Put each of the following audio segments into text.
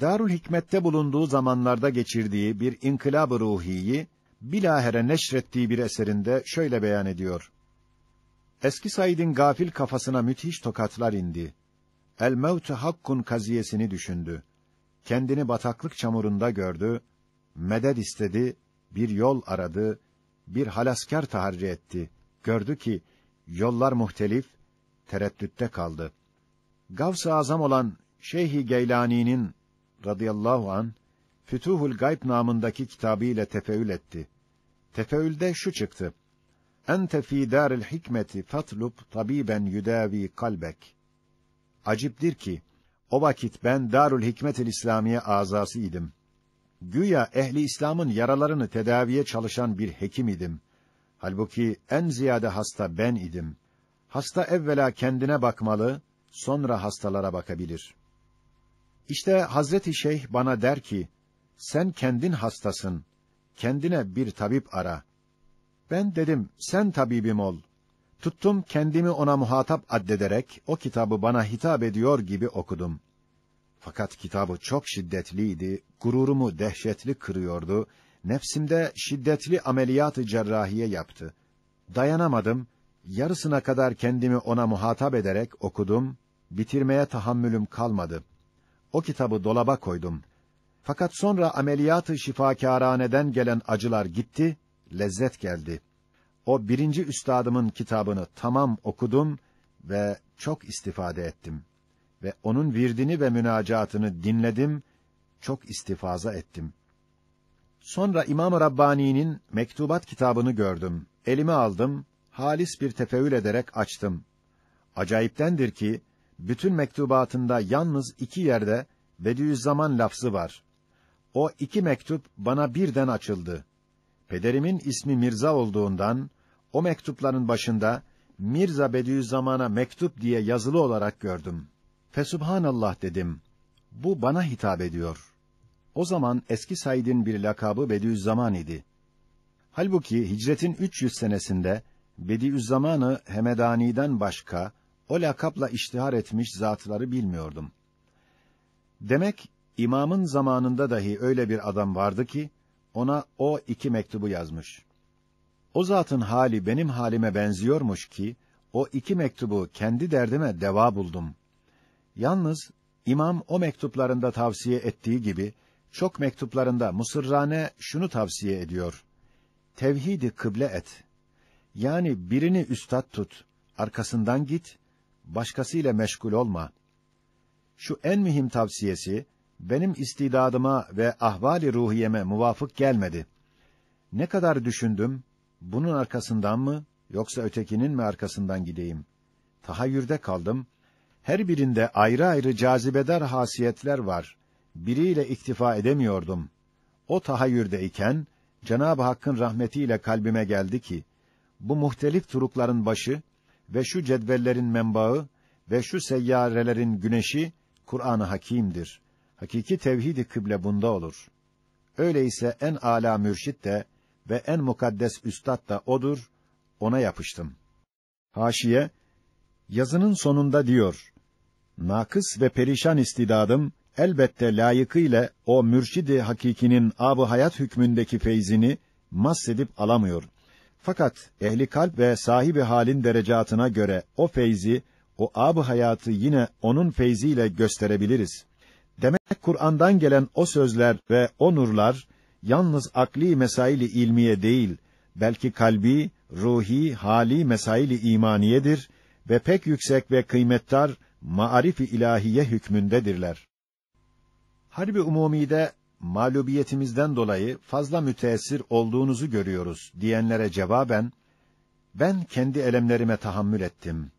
Darül Hikmet'te bulunduğu zamanlarda geçirdiği bir inkılab-ı ruhiyi bilahere neşrettiği bir eserinde şöyle beyan ediyor. Eski Said'in gafil kafasına müthiş tokatlar indi. El mevtu hakkun kaziyesini düşündü. Kendini bataklık çamurunda gördü, meded istedi, bir yol aradı, bir halaskar taharri etti. Gördü ki, yollar muhtelif, tereddütte kaldı. Gavs-ı azam olan Şeyhi Geylani'nin radıyallahu an Fütuhul Gayb namındaki kitabı ile tefeül etti. Tefeülde şu çıktı. Ente fî dâril hikmeti fatlub tabiben yüdâvi kalbek. Aciptir ki, o vakit ben Darül Hikmetil İslamiye azası idim. Güya ehli İslam'ın yaralarını tedaviye çalışan bir hekim idim. Halbuki en ziyade hasta ben idim. Hasta evvela kendine bakmalı, sonra hastalara bakabilir.'' İşte Hazreti Şeyh bana der ki, sen kendin hastasın, kendine bir tabip ara. Ben dedim, sen tabibim ol. Tuttum kendimi ona muhatap addederek, o kitabı bana hitap ediyor gibi okudum. Fakat kitabı çok şiddetliydi, gururumu dehşetli kırıyordu, nefsimde şiddetli ameliyat-ı cerrahiye yaptı. Dayanamadım, yarısına kadar kendimi ona muhatap ederek okudum, bitirmeye tahammülüm kalmadı.'' o kitabı dolaba koydum. Fakat sonra ameliyatı şifakârhaneden gelen acılar gitti, lezzet geldi. O birinci üstadımın kitabını tamam okudum ve çok istifade ettim. Ve onun virdini ve münacatını dinledim, çok istifaza ettim. Sonra İmam-ı Rabbani'nin mektubat kitabını gördüm. elimi aldım, halis bir tefeül ederek açtım. Acayiptendir ki, bütün mektubatında yalnız iki yerde Bediüzzaman lafzı var. O iki mektup bana birden açıldı. Pederimin ismi Mirza olduğundan, o mektupların başında Mirza Bediüzzaman'a mektup diye yazılı olarak gördüm. Fesubhanallah dedim. Bu bana hitap ediyor. O zaman eski Said'in bir lakabı Bediüzzaman idi. Halbuki hicretin 300 senesinde Bediüzzaman'ı Hemedani'den başka o lakapla iştihar etmiş zatları bilmiyordum. Demek imamın zamanında dahi öyle bir adam vardı ki ona o iki mektubu yazmış. O zatın hali benim halime benziyormuş ki o iki mektubu kendi derdime deva buldum. Yalnız imam o mektuplarında tavsiye ettiği gibi çok mektuplarında Mısırrane şunu tavsiye ediyor. Tevhidi kıble et. Yani birini üstad tut, arkasından git, başkasıyla meşgul olma. Şu en mühim tavsiyesi, benim istidadıma ve ahvali ruhiyeme muvafık gelmedi. Ne kadar düşündüm, bunun arkasından mı, yoksa ötekinin mi arkasından gideyim? Tahayyürde kaldım. Her birinde ayrı ayrı cazibedar hasiyetler var. Biriyle iktifa edemiyordum. O tahayyürde iken, Cenab-ı Hakk'ın rahmetiyle kalbime geldi ki, bu muhtelif turukların başı, ve şu cedvellerin menbaı ve şu seyyarelerin güneşi Kur'an-ı Hakîm'dir. Hakiki tevhid-i kıble bunda olur. Öyleyse en âlâ mürşit de ve en mukaddes üstad da odur, ona yapıştım. Haşiye, yazının sonunda diyor, nakıs ve perişan istidadım, elbette layıkıyla o mürşidi hakikinin ab hayat hükmündeki feyzini mahsedip alamıyor. Fakat ehli kalp ve sahibi halin derecatına göre o feyzi, o ab hayatı yine onun feyziyle gösterebiliriz. Demek Kur'an'dan gelen o sözler ve o nurlar yalnız akli mesaili ilmiye değil, belki kalbi, ruhi, hali mesaili imaniyedir ve pek yüksek ve kıymetdar maarif-i ilahiye hükmündedirler. Harbi Umumi'de mağlubiyetimizden dolayı fazla müteessir olduğunuzu görüyoruz diyenlere cevaben, ben kendi elemlerime tahammül ettim.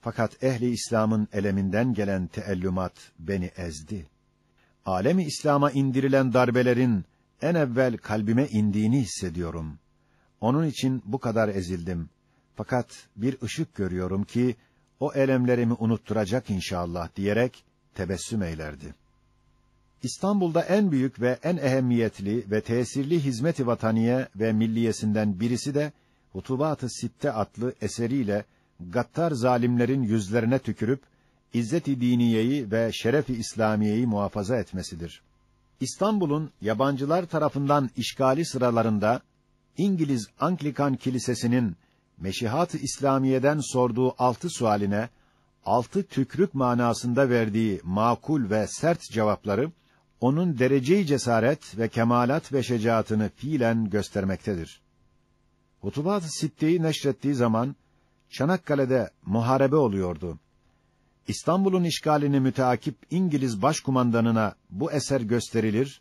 Fakat ehli İslam'ın eleminden gelen teellümat beni ezdi. Alemi İslam'a indirilen darbelerin en evvel kalbime indiğini hissediyorum. Onun için bu kadar ezildim. Fakat bir ışık görüyorum ki o elemlerimi unutturacak inşallah diyerek tebessüm eylerdi. İstanbul'da en büyük ve en ehemmiyetli ve tesirli hizmet-i vataniye ve milliyesinden birisi de Hutubat-ı Sitte adlı eseriyle gattar zalimlerin yüzlerine tükürüp İzzet-i Diniye'yi ve Şeref-i İslamiye'yi muhafaza etmesidir. İstanbul'un yabancılar tarafından işgali sıralarında İngiliz Anglikan Kilisesi'nin Meşihat-ı İslamiye'den sorduğu altı sualine altı tükrük manasında verdiği makul ve sert cevapları onun dereceyi cesaret ve kemalat ve şecaatını fiilen göstermektedir. Hutubat-ı Sitte'yi neşrettiği zaman Çanakkale'de muharebe oluyordu. İstanbul'un işgalini müteakip İngiliz başkumandanına bu eser gösterilir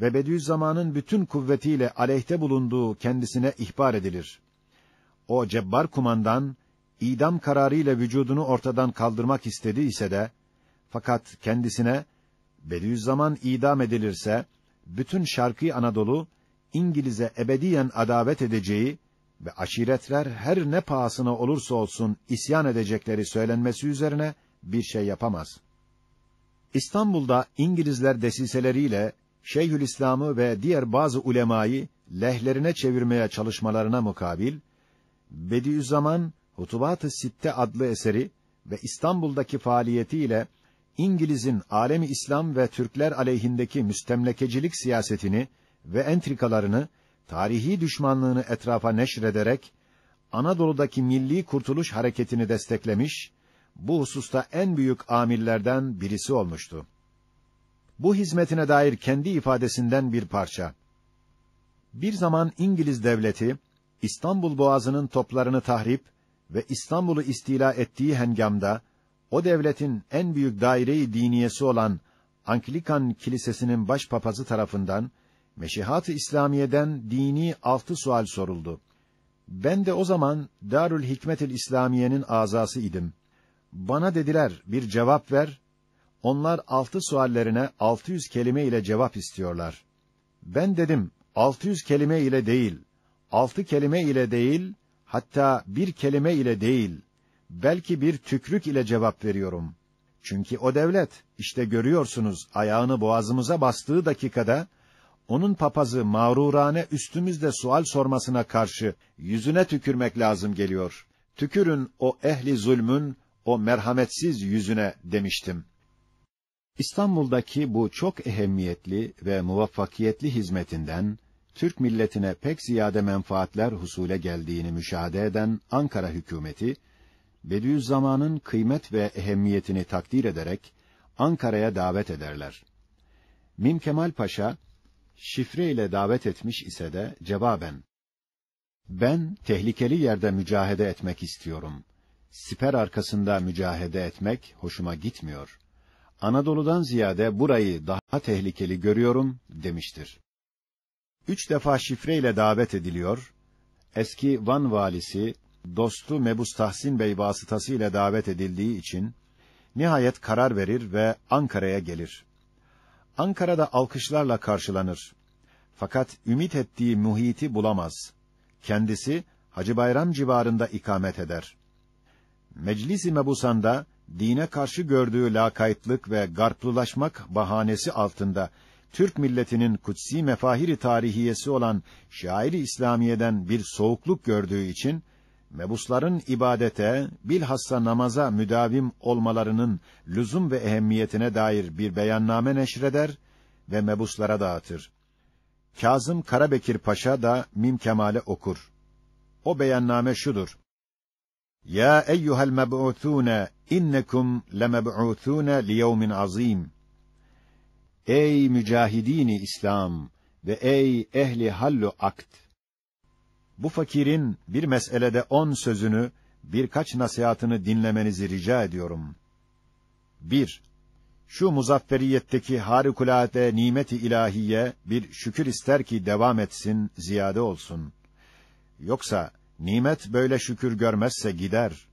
ve Bediüzzaman'ın bütün kuvvetiyle aleyhte bulunduğu kendisine ihbar edilir. O cebbar kumandan, idam kararı ile vücudunu ortadan kaldırmak istedi ise de, fakat kendisine Bediüzzaman idam edilirse, bütün Şarkı Anadolu, İngiliz'e ebediyen adavet edeceği ve aşiretler her ne pahasına olursa olsun isyan edecekleri söylenmesi üzerine bir şey yapamaz. İstanbul'da İngilizler desiseleriyle Şeyhülislam'ı ve diğer bazı ulemayı lehlerine çevirmeye çalışmalarına mukabil, Bediüzzaman Hutubat-ı Sitte adlı eseri ve İstanbul'daki faaliyetiyle İngiliz'in alemi İslam ve Türkler aleyhindeki müstemlekecilik siyasetini ve entrikalarını, tarihi düşmanlığını etrafa neşrederek, Anadolu'daki milli kurtuluş hareketini desteklemiş, bu hususta en büyük amirlerden birisi olmuştu. Bu hizmetine dair kendi ifadesinden bir parça. Bir zaman İngiliz devleti, İstanbul Boğazı'nın toplarını tahrip ve İstanbul'u istila ettiği hengamda, o devletin en büyük daire-i diniyesi olan Anglikan Kilisesi'nin başpapazı tarafından Meşihat-ı İslamiye'den dini altı sual soruldu. Ben de o zaman Darül Hikmetil İslamiye'nin azası idim. Bana dediler bir cevap ver. Onlar altı suallerine 600 kelime ile cevap istiyorlar. Ben dedim 600 kelime ile değil, altı kelime ile değil, hatta bir kelime ile değil, belki bir tükrük ile cevap veriyorum. Çünkü o devlet, işte görüyorsunuz ayağını boğazımıza bastığı dakikada, onun papazı mağrurane üstümüzde sual sormasına karşı yüzüne tükürmek lazım geliyor. Tükürün o ehli zulmün, o merhametsiz yüzüne demiştim. İstanbul'daki bu çok ehemmiyetli ve muvaffakiyetli hizmetinden, Türk milletine pek ziyade menfaatler husule geldiğini müşahede eden Ankara hükümeti, Bediüzzaman'ın kıymet ve ehemmiyetini takdir ederek Ankara'ya davet ederler. Mim Kemal Paşa şifre ile davet etmiş ise de cevaben ben tehlikeli yerde mücahede etmek istiyorum. Siper arkasında mücahede etmek hoşuma gitmiyor. Anadolu'dan ziyade burayı daha tehlikeli görüyorum demiştir. Üç defa şifre ile davet ediliyor. Eski Van valisi dostu Mebus Tahsin Bey vasıtası ile davet edildiği için nihayet karar verir ve Ankara'ya gelir. Ankara'da alkışlarla karşılanır. Fakat ümit ettiği muhiti bulamaz. Kendisi Hacı Bayram civarında ikamet eder. Meclis-i Mebusan'da dine karşı gördüğü lakaytlık ve garplılaşmak bahanesi altında Türk milletinin kutsi mefahiri tarihiyesi olan şairi İslamiye'den bir soğukluk gördüğü için mebusların ibadete, bilhassa namaza müdavim olmalarının lüzum ve ehemmiyetine dair bir beyanname neşreder ve mebuslara dağıtır. Kazım Karabekir Paşa da mimkemale okur. O beyanname şudur. Ya eyyuhel meb'uthûne innekum lemeb'uthûne liyevmin azîm. Ey mücahidini İslam ve ey ehli hallu akt! bu fakirin bir meselede on sözünü, birkaç nasihatını dinlemenizi rica ediyorum. 1. Şu muzafferiyetteki harikulade nimeti ilahiye bir şükür ister ki devam etsin, ziyade olsun. Yoksa nimet böyle şükür görmezse gider.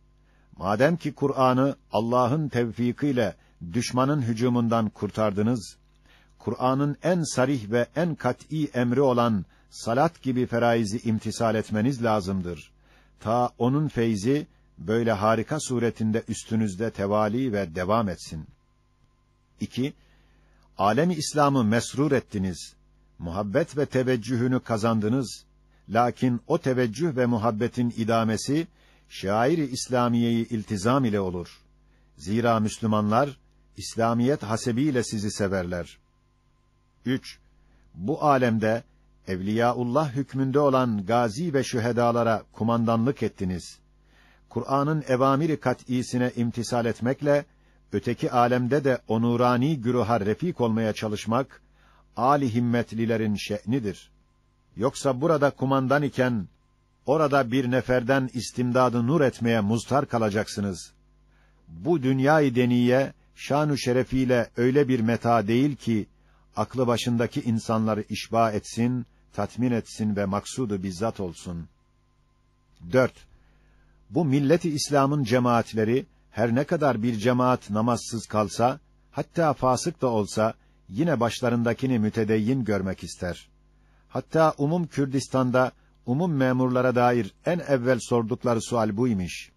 Madem ki Kur'an'ı Allah'ın tevfikiyle düşmanın hücumundan kurtardınız, Kur'an'ın en sarih ve en kat'î emri olan salat gibi feraizi imtisal etmeniz lazımdır. Ta onun feyzi böyle harika suretinde üstünüzde tevali ve devam etsin. 2. Alemi İslam'ı mesrur ettiniz. Muhabbet ve teveccühünü kazandınız. Lakin o teveccüh ve muhabbetin idamesi şair-i İslamiyeyi iltizam ile olur. Zira Müslümanlar İslamiyet hasebiyle sizi severler. 3. Bu alemde Evliyaullah hükmünde olan gazi ve şühedalara kumandanlık ettiniz. Kur'an'ın evamiri kat'isine imtisal etmekle öteki alemde de onurani güruha refik olmaya çalışmak âli himmetlilerin şe'nidir. Yoksa burada kumandan iken orada bir neferden istimdadı nur etmeye muztar kalacaksınız. Bu dünyayı deniye şanu şerefiyle öyle bir meta değil ki aklı başındaki insanları işba etsin tatmin etsin ve maksudu bizzat olsun. 4. Bu milleti İslam'ın cemaatleri her ne kadar bir cemaat namazsız kalsa, hatta fasık da olsa yine başlarındakini mütedeyyin görmek ister. Hatta umum Kürdistan'da umum memurlara dair en evvel sordukları sual buymuş.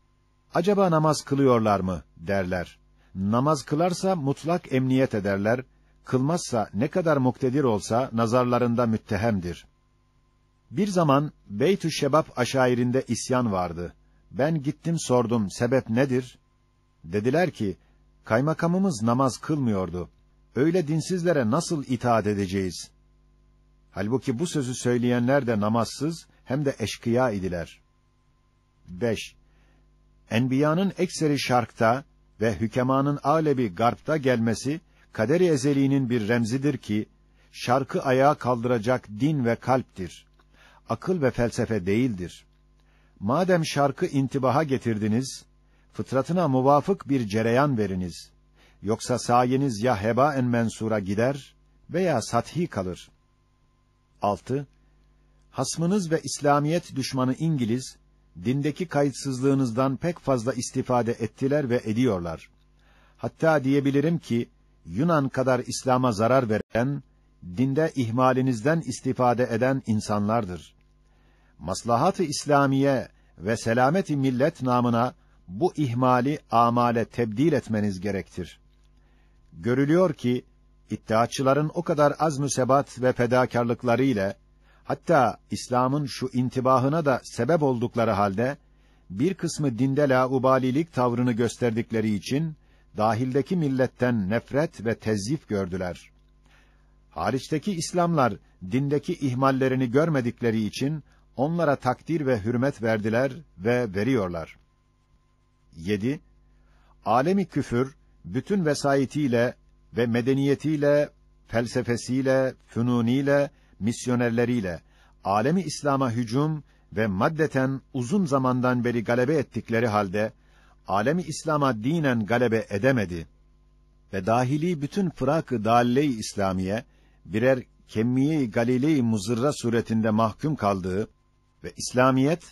Acaba namaz kılıyorlar mı derler. Namaz kılarsa mutlak emniyet ederler kılmazsa ne kadar muktedir olsa nazarlarında müttehemdir. Bir zaman Beytü Şebab aşairinde isyan vardı. Ben gittim sordum sebep nedir? Dediler ki kaymakamımız namaz kılmıyordu. Öyle dinsizlere nasıl itaat edeceğiz? Halbuki bu sözü söyleyenler de namazsız hem de eşkıya idiler. 5. Enbiyanın ekseri şarkta ve hükemanın alebi garpta gelmesi kader-i ezeliğinin bir remzidir ki, şarkı ayağa kaldıracak din ve kalptir. Akıl ve felsefe değildir. Madem şarkı intibaha getirdiniz, fıtratına muvafık bir cereyan veriniz. Yoksa sayeniz ya heba en mensura gider veya sathi kalır. 6. Hasmınız ve İslamiyet düşmanı İngiliz, dindeki kayıtsızlığınızdan pek fazla istifade ettiler ve ediyorlar. Hatta diyebilirim ki, Yunan kadar İslam'a zarar veren, dinde ihmalinizden istifade eden insanlardır. Maslahat-ı İslamiye ve selameti millet namına bu ihmali amale tebdil etmeniz gerektir. Görülüyor ki iddiaçıların o kadar az müsebat ve fedakarlıkları ile hatta İslam'ın şu intibahına da sebep oldukları halde bir kısmı dinde laubalilik tavrını gösterdikleri için dahildeki milletten nefret ve tezif gördüler. Hariçteki İslamlar dindeki ihmallerini görmedikleri için onlara takdir ve hürmet verdiler ve veriyorlar. 7. Alemi küfür bütün vesayetiyle ve medeniyetiyle, felsefesiyle, fünuniyle, misyonerleriyle alemi İslam'a hücum ve maddeten uzun zamandan beri galebe ettikleri halde alemi İslam'a dinen galebe edemedi ve dahili bütün fırakı dalle-i İslamiye birer kemmiye-i galile-i muzırra suretinde mahkum kaldığı ve İslamiyet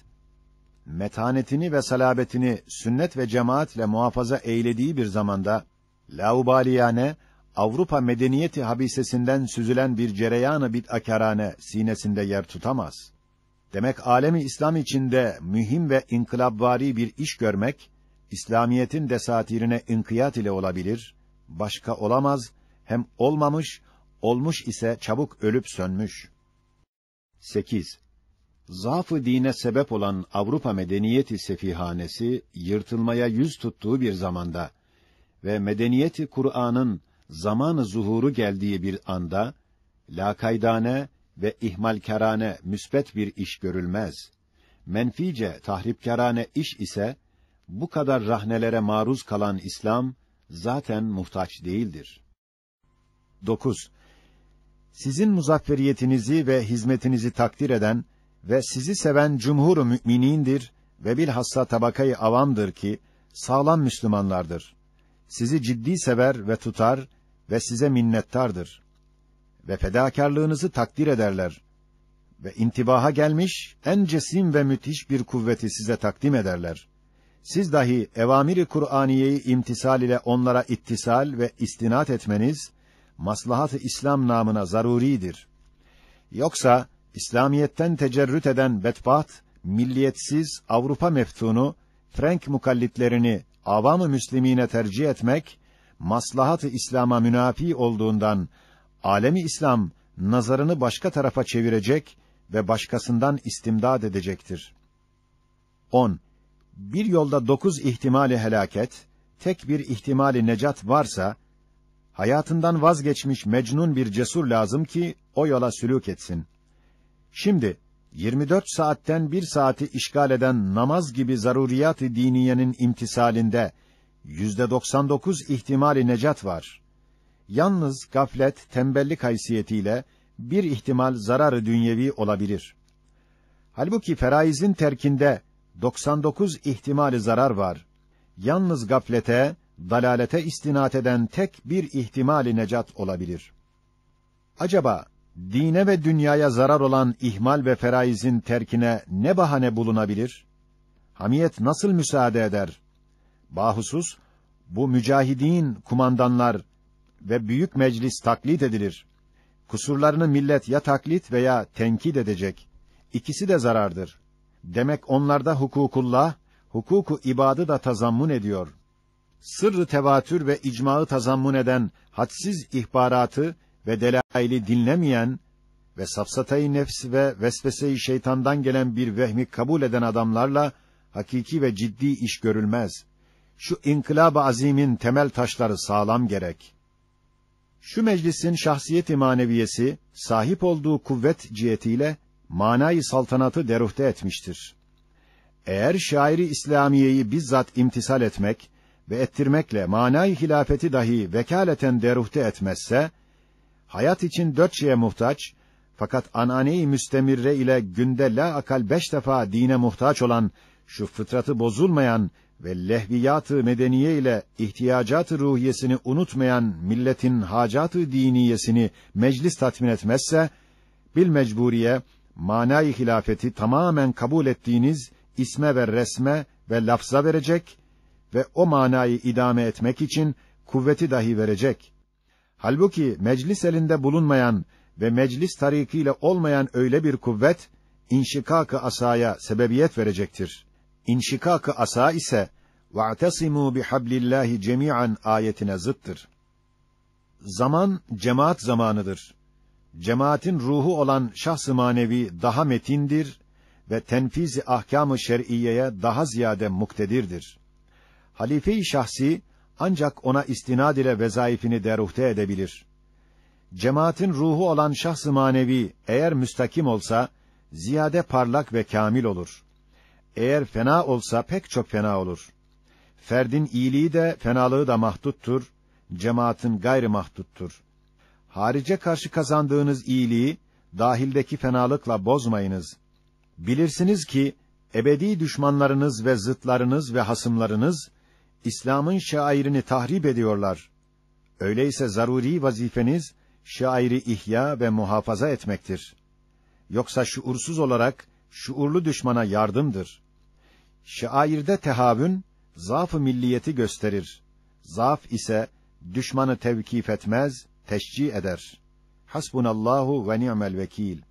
metanetini ve salabetini sünnet ve cemaatle muhafaza eylediği bir zamanda laubaliyane Avrupa medeniyeti habisesinden süzülen bir cereyanı akarane sinesinde yer tutamaz. Demek alemi İslam içinde mühim ve inkılapvari bir iş görmek İslamiyetin desatirine inkiyat ile olabilir, başka olamaz, hem olmamış, olmuş ise çabuk ölüp sönmüş. 8. Zaafı dine sebep olan Avrupa medeniyeti sefihanesi yırtılmaya yüz tuttuğu bir zamanda ve medeniyeti Kur'an'ın zamanı zuhuru geldiği bir anda lakaydane ve ihmalkarane müsbet bir iş görülmez. Menfice tahripkarane iş ise bu kadar rahnelere maruz kalan İslam zaten muhtaç değildir. 9. Sizin muzafferiyetinizi ve hizmetinizi takdir eden ve sizi seven cumhur-u müminindir ve bilhassa tabakayı avamdır ki sağlam Müslümanlardır. Sizi ciddi sever ve tutar ve size minnettardır. Ve fedakarlığınızı takdir ederler. Ve intibaha gelmiş en cesim ve müthiş bir kuvveti size takdim ederler siz dahi evamiri Kur'aniyeyi imtisal ile onlara ittisal ve istinat etmeniz maslahat-ı İslam namına zaruridir. Yoksa İslamiyetten tecerrüt eden bedbaht, milliyetsiz Avrupa meftunu Frank mukallitlerini avamı müslimine tercih etmek maslahat-ı İslam'a münafi olduğundan alemi İslam nazarını başka tarafa çevirecek ve başkasından istimdad edecektir. 10 bir yolda dokuz ihtimali helaket, tek bir ihtimali necat varsa, hayatından vazgeçmiş mecnun bir cesur lazım ki, o yola sülûk etsin. Şimdi, 24 saatten bir saati işgal eden namaz gibi zaruriyat-ı diniyenin imtisalinde, yüzde 99 ihtimali necat var. Yalnız gaflet, tembellik haysiyetiyle, bir ihtimal zararı dünyevi olabilir. Halbuki feraizin terkinde, 99 ihtimali zarar var. Yalnız gaflete, dalalete istinat eden tek bir ihtimali necat olabilir. Acaba dine ve dünyaya zarar olan ihmal ve feraizin terkine ne bahane bulunabilir? Hamiyet nasıl müsaade eder? Bahusus bu mücahidin kumandanlar ve büyük meclis taklit edilir. Kusurlarını millet ya taklit veya tenkit edecek. İkisi de zarardır. Demek onlarda hukukullah, hukuku ibadı da tazammun ediyor. Sırrı tevatür ve icmağı tazammun eden hadsiz ihbaratı ve delaili dinlemeyen ve safsatayı nefs ve vesveseyi şeytandan gelen bir vehmi kabul eden adamlarla hakiki ve ciddi iş görülmez. Şu inkılab-ı azimin temel taşları sağlam gerek. Şu meclisin şahsiyet-i maneviyesi, sahip olduğu kuvvet cihetiyle manayı saltanatı deruhte etmiştir. Eğer şairi İslamiyeyi bizzat imtisal etmek ve ettirmekle manayı hilafeti dahi vekaleten deruhte etmezse, hayat için dört şeye muhtaç, fakat anane müstemirre ile günde la akal beş defa dine muhtaç olan, şu fıtratı bozulmayan ve lehviyatı medeniye ile ihtiyacatı ruhiyesini unutmayan milletin hacatı diniyesini meclis tatmin etmezse, bil mecburiye manayı hilafeti tamamen kabul ettiğiniz isme ve resme ve lafza verecek ve o manayı idame etmek için kuvveti dahi verecek. Halbuki meclis elinde bulunmayan ve meclis tarikiyle olmayan öyle bir kuvvet inşikakı asaya sebebiyet verecektir. i̇nşikak asa ise "Ve'tasimu bihablillahi cemian" ayetine zıttır. Zaman cemaat zamanıdır cemaatin ruhu olan şahs-ı manevi daha metindir ve tenfiz-i ahkâm-ı şer'iyeye daha ziyade muktedirdir. Halife-i şahsi ancak ona istinad ile vezaifini deruhte edebilir. Cemaatin ruhu olan şahs-ı manevi eğer müstakim olsa ziyade parlak ve kamil olur. Eğer fena olsa pek çok fena olur. Ferdin iyiliği de fenalığı da mahduttur, cemaatin gayrı mahduttur harice karşı kazandığınız iyiliği, dahildeki fenalıkla bozmayınız. Bilirsiniz ki, ebedi düşmanlarınız ve zıtlarınız ve hasımlarınız, İslam'ın şairini tahrip ediyorlar. Öyleyse zaruri vazifeniz, şairi ihya ve muhafaza etmektir. Yoksa şuursuz olarak, şuurlu düşmana yardımdır. Şairde tehavün, zaaf milliyeti gösterir. Zaaf ise, düşmanı tevkif etmez, teşci eder. Hasbunallahu ve ni'mel vekil.